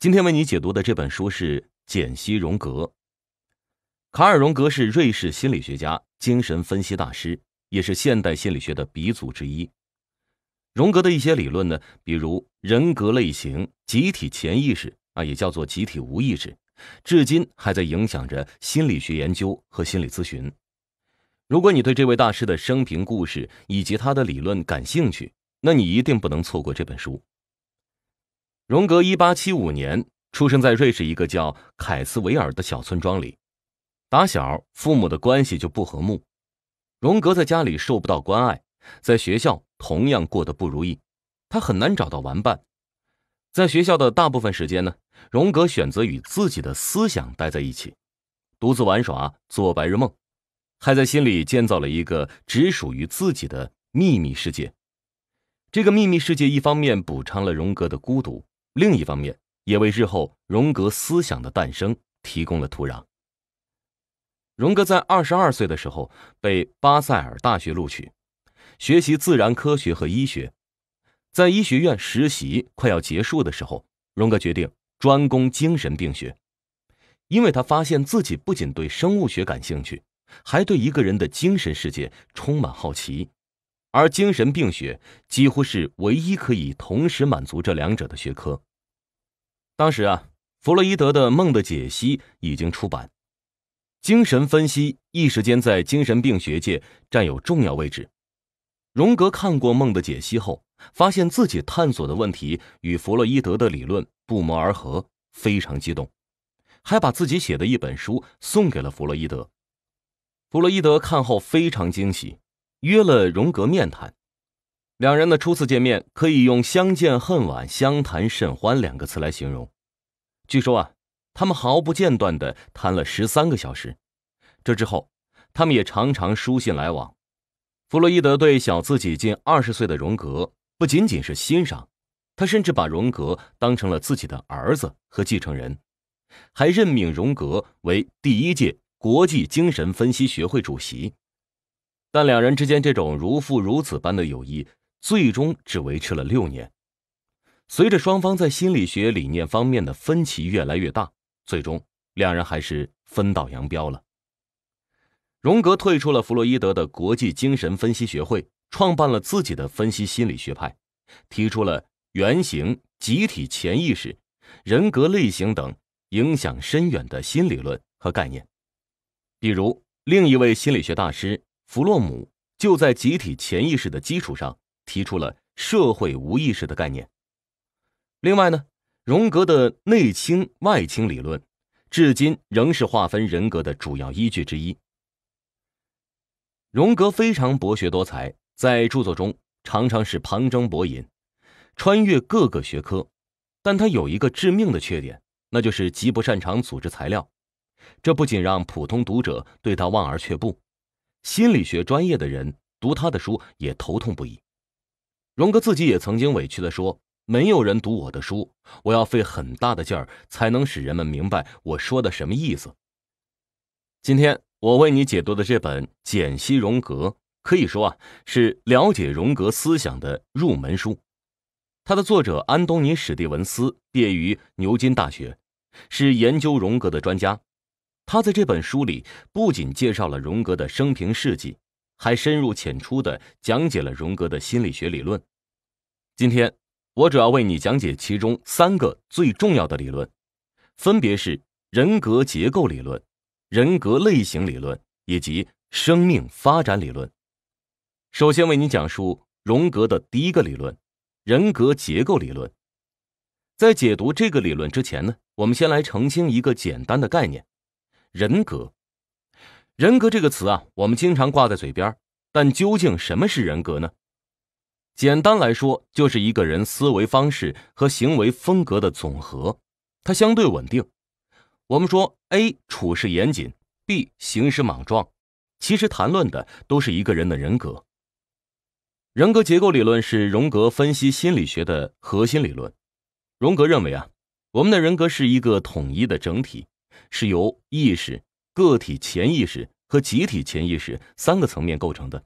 今天为你解读的这本书是《简析荣格》。卡尔荣格是瑞士心理学家、精神分析大师，也是现代心理学的鼻祖之一。荣格的一些理论呢，比如人格类型、集体潜意识啊，也叫做集体无意识，至今还在影响着心理学研究和心理咨询。如果你对这位大师的生平故事以及他的理论感兴趣，那你一定不能错过这本书。荣格1875年出生在瑞士一个叫凯斯维尔的小村庄里，打小父母的关系就不和睦，荣格在家里受不到关爱，在学校同样过得不如意，他很难找到玩伴，在学校的大部分时间呢，荣格选择与自己的思想待在一起，独自玩耍、做白日梦，还在心里建造了一个只属于自己的秘密世界。这个秘密世界一方面补偿了荣格的孤独。另一方面，也为日后荣格思想的诞生提供了土壤。荣格在二十二岁的时候被巴塞尔大学录取，学习自然科学和医学。在医学院实习快要结束的时候，荣格决定专攻精神病学，因为他发现自己不仅对生物学感兴趣，还对一个人的精神世界充满好奇，而精神病学几乎是唯一可以同时满足这两者的学科。当时啊，弗洛伊德的《梦的解析》已经出版，精神分析一时间在精神病学界占有重要位置。荣格看过《梦的解析》后，发现自己探索的问题与弗洛伊德的理论不谋而合，非常激动，还把自己写的一本书送给了弗洛伊德。弗洛伊德看后非常惊喜，约了荣格面谈。两人的初次见面可以用“相见恨晚，相谈甚欢”两个词来形容。据说啊，他们毫不间断地谈了十三个小时。这之后，他们也常常书信来往。弗洛伊德对小自己近二十岁的荣格不仅仅是欣赏，他甚至把荣格当成了自己的儿子和继承人，还任命荣格为第一届国际精神分析学会主席。但两人之间这种如父如子般的友谊。最终只维持了六年，随着双方在心理学理念方面的分歧越来越大，最终两人还是分道扬镳了。荣格退出了弗洛伊德的国际精神分析学会，创办了自己的分析心理学派，提出了原型、集体潜意识、人格类型等影响深远的新理论和概念。比如，另一位心理学大师弗洛姆就在集体潜意识的基础上。提出了社会无意识的概念。另外呢，荣格的内倾外倾理论，至今仍是划分人格的主要依据之一。荣格非常博学多才，在著作中常常是旁征博引，穿越各个学科。但他有一个致命的缺点，那就是极不擅长组织材料。这不仅让普通读者对他望而却步，心理学专业的人读他的书也头痛不已。荣格自己也曾经委屈地说：“没有人读我的书，我要费很大的劲儿才能使人们明白我说的什么意思。”今天我为你解读的这本《简析荣格》，可以说啊是了解荣格思想的入门书。他的作者安东尼·史蒂文斯毕业于牛津大学，是研究荣格的专家。他在这本书里不仅介绍了荣格的生平事迹，还深入浅出的讲解了荣格的心理学理论。今天，我主要为你讲解其中三个最重要的理论，分别是人格结构理论、人格类型理论以及生命发展理论。首先为你讲述荣格的第一个理论——人格结构理论。在解读这个理论之前呢，我们先来澄清一个简单的概念：人格。人格这个词啊，我们经常挂在嘴边，但究竟什么是人格呢？简单来说，就是一个人思维方式和行为风格的总和，它相对稳定。我们说 A 处事严谨，B 行事莽撞，其实谈论的都是一个人的人格。人格结构理论是荣格分析心理学的核心理论。荣格认为啊，我们的人格是一个统一的整体，是由意识、个体潜意识和集体潜意识三个层面构成的。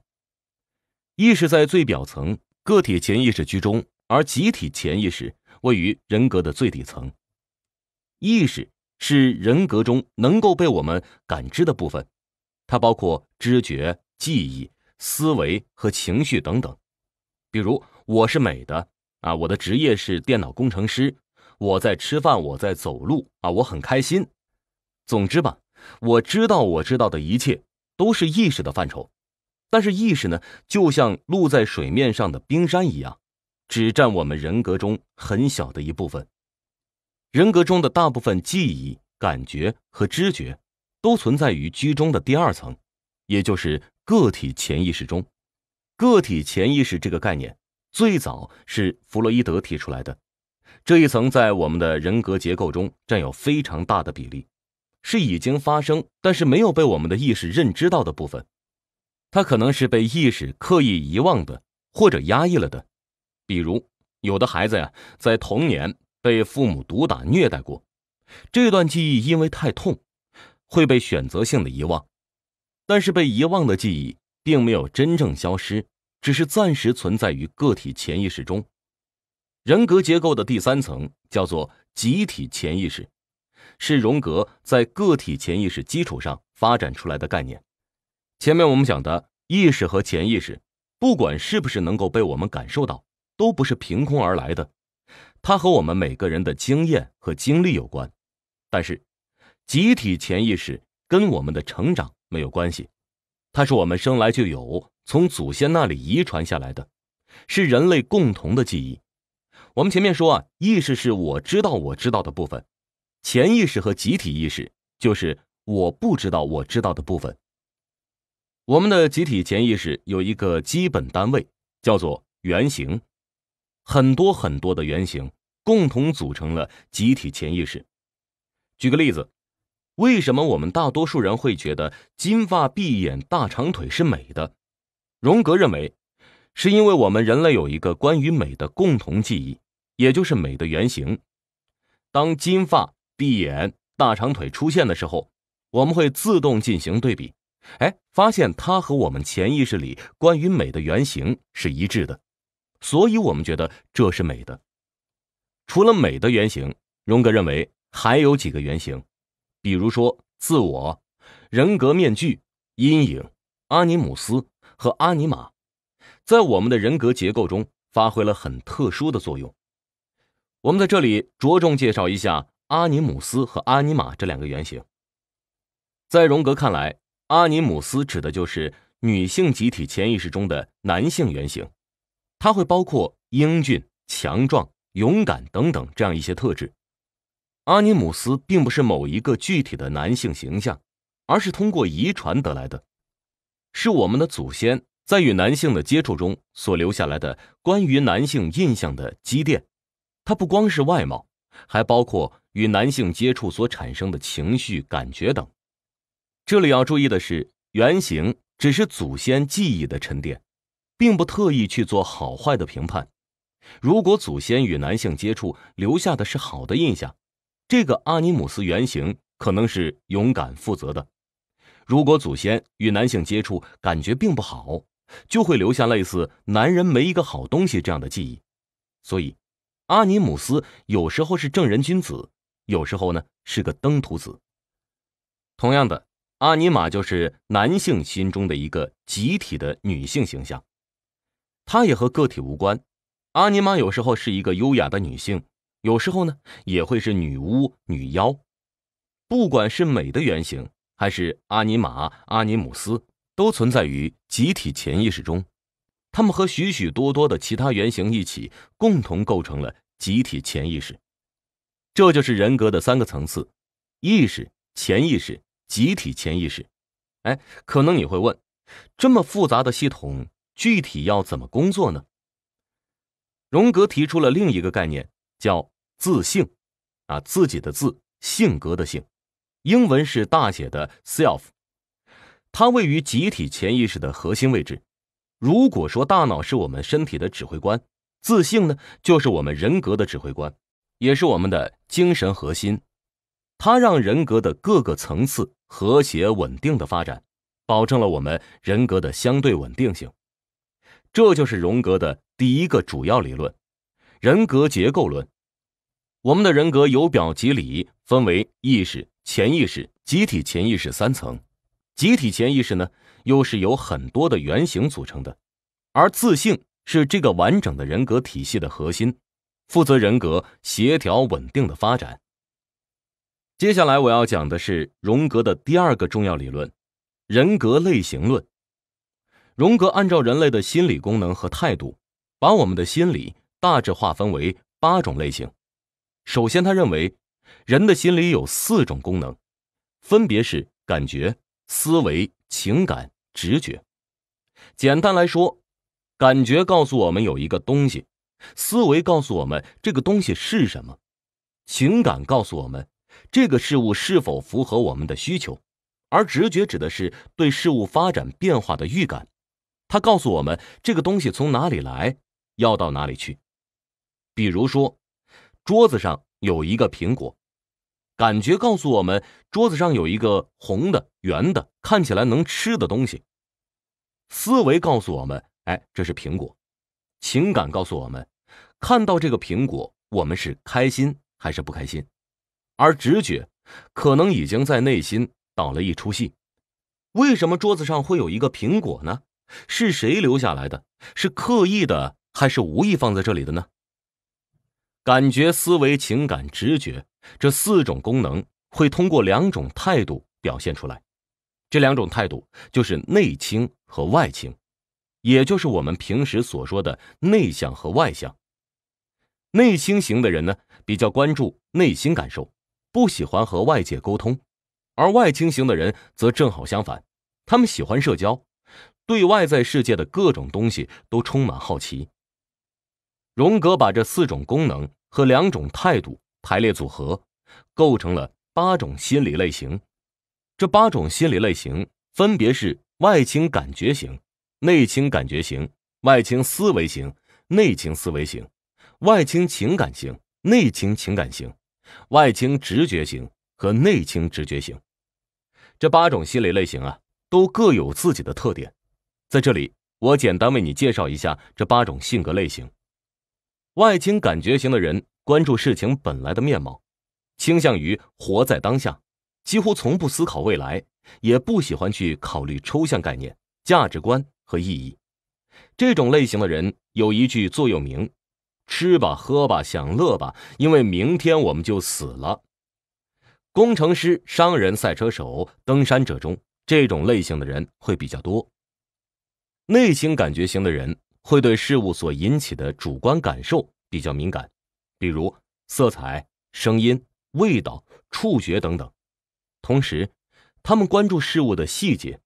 意识在最表层。个体潜意识居中，而集体潜意识位于人格的最底层。意识是人格中能够被我们感知的部分，它包括知觉、记忆、思维和情绪等等。比如，我是美的啊，我的职业是电脑工程师，我在吃饭，我在走路啊，我很开心。总之吧，我知道我知道的一切都是意识的范畴。但是意识呢，就像露在水面上的冰山一样，只占我们人格中很小的一部分。人格中的大部分记忆、感觉和知觉，都存在于居中的第二层，也就是个体潜意识中。个体潜意识这个概念最早是弗洛伊德提出来的。这一层在我们的人格结构中占有非常大的比例，是已经发生但是没有被我们的意识认知到的部分。它可能是被意识刻意遗忘的，或者压抑了的。比如，有的孩子呀，在童年被父母毒打虐待过，这段记忆因为太痛，会被选择性的遗忘。但是被遗忘的记忆并没有真正消失，只是暂时存在于个体潜意识中。人格结构的第三层叫做集体潜意识，是荣格在个体潜意识基础上发展出来的概念。前面我们讲的意识和潜意识，不管是不是能够被我们感受到，都不是凭空而来的，它和我们每个人的经验和经历有关。但是，集体潜意识跟我们的成长没有关系，它是我们生来就有，从祖先那里遗传下来的，是人类共同的记忆。我们前面说啊，意识是我知道我知道的部分，潜意识和集体意识就是我不知道我知道的部分。我们的集体潜意识有一个基本单位，叫做原型，很多很多的原型共同组成了集体潜意识。举个例子，为什么我们大多数人会觉得金发碧眼大长腿是美的？荣格认为，是因为我们人类有一个关于美的共同记忆，也就是美的原型。当金发碧眼大长腿出现的时候，我们会自动进行对比。哎，发现它和我们潜意识里关于美的原型是一致的，所以我们觉得这是美的。除了美的原型，荣格认为还有几个原型，比如说自我、人格面具、阴影、阿尼姆斯和阿尼玛，在我们的人格结构中发挥了很特殊的作用。我们在这里着重介绍一下阿尼姆斯和阿尼玛这两个原型。在荣格看来。阿尼姆斯指的就是女性集体潜意识中的男性原型，它会包括英俊、强壮、勇敢等等这样一些特质。阿尼姆斯并不是某一个具体的男性形象，而是通过遗传得来的，是我们的祖先在与男性的接触中所留下来的关于男性印象的积淀。它不光是外貌，还包括与男性接触所产生的情绪、感觉等。这里要注意的是，原型只是祖先记忆的沉淀，并不特意去做好坏的评判。如果祖先与男性接触留下的是好的印象，这个阿尼姆斯原型可能是勇敢负责的；如果祖先与男性接触感觉并不好，就会留下类似“男人没一个好东西”这样的记忆。所以，阿尼姆斯有时候是正人君子，有时候呢是个登徒子。同样的。阿尼玛就是男性心中的一个集体的女性形象，她也和个体无关。阿尼玛有时候是一个优雅的女性，有时候呢也会是女巫、女妖。不管是美的原型还是阿尼玛、阿尼姆斯，都存在于集体潜意识中。他们和许许多多的其他原型一起，共同构成了集体潜意识。这就是人格的三个层次：意识、潜意识。集体潜意识，哎，可能你会问，这么复杂的系统具体要怎么工作呢？荣格提出了另一个概念，叫自性，啊，自己的自，性格的性，英文是大写的 self，它位于集体潜意识的核心位置。如果说大脑是我们身体的指挥官，自性呢，就是我们人格的指挥官，也是我们的精神核心。它让人格的各个层次和谐稳定的发展，保证了我们人格的相对稳定性。这就是荣格的第一个主要理论——人格结构论。我们的人格由表及里分为意识、潜意识、集体潜意识三层。集体潜意识呢，又是由很多的原型组成的。而自性是这个完整的人格体系的核心，负责人格协调稳定的发展。接下来我要讲的是荣格的第二个重要理论——人格类型论。荣格按照人类的心理功能和态度，把我们的心理大致划分为八种类型。首先，他认为人的心理有四种功能，分别是感觉、思维、情感、直觉。简单来说，感觉告诉我们有一个东西，思维告诉我们这个东西是什么，情感告诉我们。这个事物是否符合我们的需求？而直觉指的是对事物发展变化的预感，它告诉我们这个东西从哪里来，要到哪里去。比如说，桌子上有一个苹果，感觉告诉我们桌子上有一个红的、圆的，看起来能吃的东西。思维告诉我们，哎，这是苹果。情感告诉我们，看到这个苹果，我们是开心还是不开心？而直觉可能已经在内心导了一出戏，为什么桌子上会有一个苹果呢？是谁留下来的？是刻意的还是无意放在这里的呢？感觉、思维、情感、直觉这四种功能会通过两种态度表现出来，这两种态度就是内倾和外倾，也就是我们平时所说的内向和外向。内倾型的人呢，比较关注内心感受。不喜欢和外界沟通，而外倾型的人则正好相反，他们喜欢社交，对外在世界的各种东西都充满好奇。荣格把这四种功能和两种态度排列组合，构成了八种心理类型。这八种心理类型分别是外倾感觉型、内倾感觉型、外倾思维型、内倾思维型、外倾情感型、内倾情感型。外倾直觉型和内倾直觉型，这八种心理类型啊，都各有自己的特点。在这里，我简单为你介绍一下这八种性格类型。外倾感觉型的人关注事情本来的面貌，倾向于活在当下，几乎从不思考未来，也不喜欢去考虑抽象概念、价值观和意义。这种类型的人有一句座右铭。吃吧，喝吧，享乐吧，因为明天我们就死了。工程师、商人、赛车手、登山者中，这种类型的人会比较多。内心感觉型的人会对事物所引起的主观感受比较敏感，比如色彩、声音、味道、触觉等等。同时，他们关注事物的细节，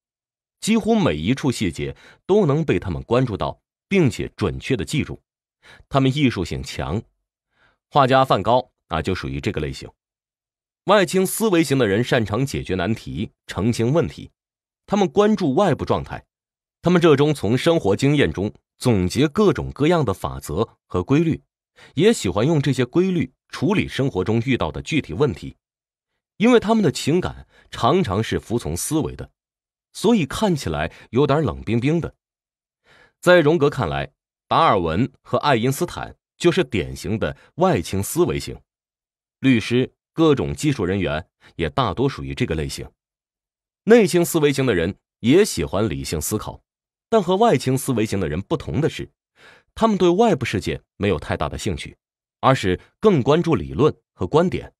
几乎每一处细节都能被他们关注到，并且准确的记住。他们艺术性强，画家梵高啊就属于这个类型。外倾思维型的人擅长解决难题、澄清问题，他们关注外部状态，他们热衷从生活经验中总结各种各样的法则和规律，也喜欢用这些规律处理生活中遇到的具体问题。因为他们的情感常常是服从思维的，所以看起来有点冷冰冰的。在荣格看来。达尔文和爱因斯坦就是典型的外倾思维型，律师、各种技术人员也大多属于这个类型。内倾思维型的人也喜欢理性思考，但和外倾思维型的人不同的是，他们对外部世界没有太大的兴趣，而是更关注理论和观点。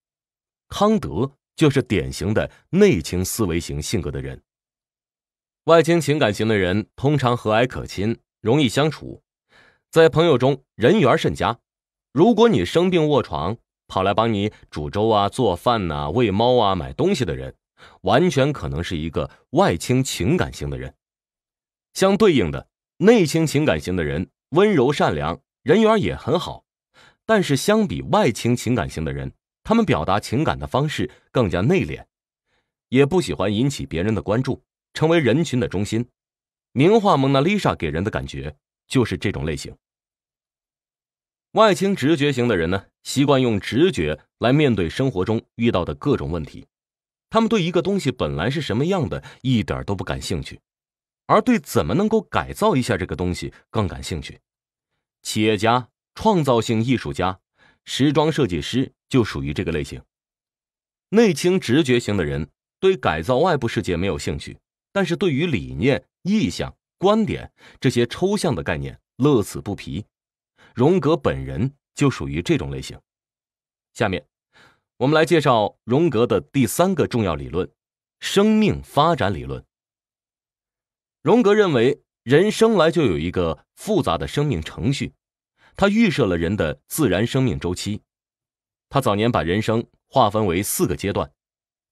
康德就是典型的内倾思维型性格的人。外倾情感型的人通常和蔼可亲，容易相处。在朋友中人缘甚佳，如果你生病卧床，跑来帮你煮粥啊、做饭呐、喂猫啊、买东西的人，完全可能是一个外倾情感型的人。相对应的内倾情感型的人温柔善良，人缘也很好，但是相比外倾情感型的人，他们表达情感的方式更加内敛，也不喜欢引起别人的关注，成为人群的中心。名画《蒙娜丽莎》给人的感觉。就是这种类型。外倾直觉型的人呢，习惯用直觉来面对生活中遇到的各种问题。他们对一个东西本来是什么样的一点都不感兴趣，而对怎么能够改造一下这个东西更感兴趣。企业家、创造性艺术家、时装设计师就属于这个类型。内倾直觉型的人对改造外部世界没有兴趣，但是对于理念、意向。观点这些抽象的概念乐此不疲。荣格本人就属于这种类型。下面，我们来介绍荣格的第三个重要理论——生命发展理论。荣格认为，人生来就有一个复杂的生命程序，他预设了人的自然生命周期。他早年把人生划分为四个阶段：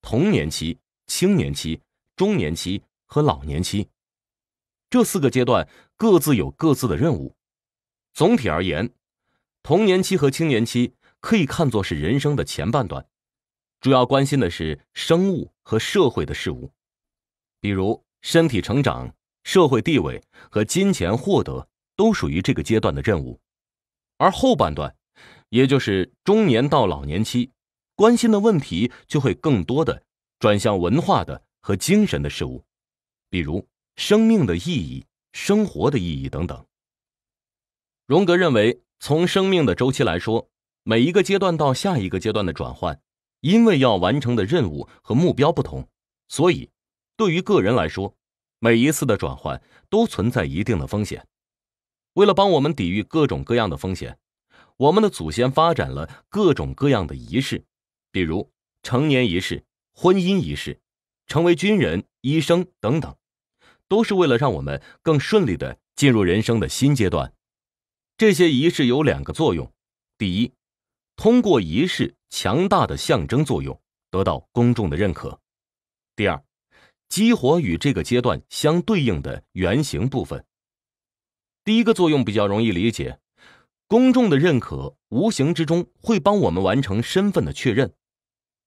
童年期、青年期、中年期和老年期。这四个阶段各自有各自的任务。总体而言，童年期和青年期可以看作是人生的前半段，主要关心的是生物和社会的事物，比如身体成长、社会地位和金钱获得都属于这个阶段的任务。而后半段，也就是中年到老年期，关心的问题就会更多的转向文化的和精神的事物，比如。生命的意义、生活的意义等等。荣格认为，从生命的周期来说，每一个阶段到下一个阶段的转换，因为要完成的任务和目标不同，所以对于个人来说，每一次的转换都存在一定的风险。为了帮我们抵御各种各样的风险，我们的祖先发展了各种各样的仪式，比如成年仪式、婚姻仪式、成为军人、医生等等。都是为了让我们更顺利的进入人生的新阶段。这些仪式有两个作用：第一，通过仪式强大的象征作用得到公众的认可；第二，激活与这个阶段相对应的原型部分。第一个作用比较容易理解，公众的认可无形之中会帮我们完成身份的确认。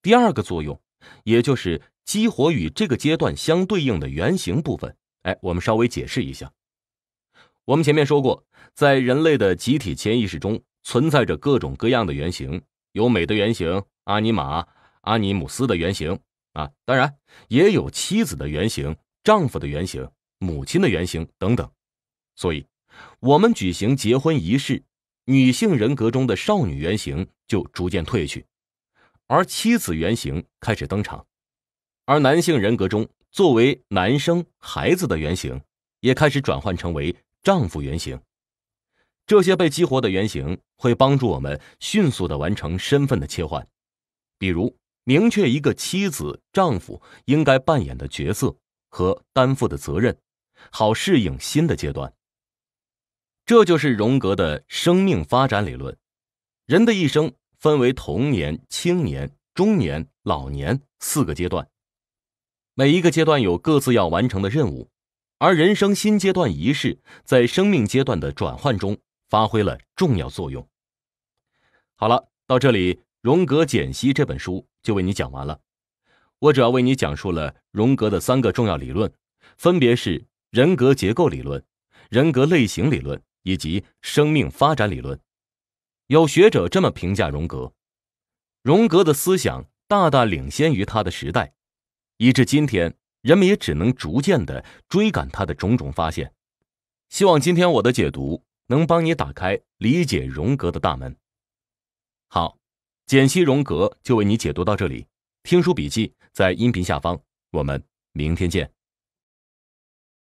第二个作用，也就是激活与这个阶段相对应的原型部分。哎，我们稍微解释一下。我们前面说过，在人类的集体潜意识中存在着各种各样的原型，有美的原型、阿尼玛、阿尼姆斯的原型啊，当然也有妻子的原型、丈夫的原型、母亲的原型等等。所以，我们举行结婚仪式，女性人格中的少女原型就逐渐褪去，而妻子原型开始登场，而男性人格中。作为男生孩子的原型，也开始转换成为丈夫原型。这些被激活的原型会帮助我们迅速的完成身份的切换，比如明确一个妻子、丈夫应该扮演的角色和担负的责任，好适应新的阶段。这就是荣格的生命发展理论。人的一生分为童年、青年、中年、老年四个阶段。每一个阶段有各自要完成的任务，而人生新阶段仪式在生命阶段的转换中发挥了重要作用。好了，到这里，《荣格简析》这本书就为你讲完了。我主要为你讲述了荣格的三个重要理论，分别是人格结构理论、人格类型理论以及生命发展理论。有学者这么评价荣格：荣格的思想大大领先于他的时代。以至今天，人们也只能逐渐的追赶他的种种发现。希望今天我的解读能帮你打开理解荣格的大门。好，简析荣格就为你解读到这里。听书笔记在音频下方，我们明天见。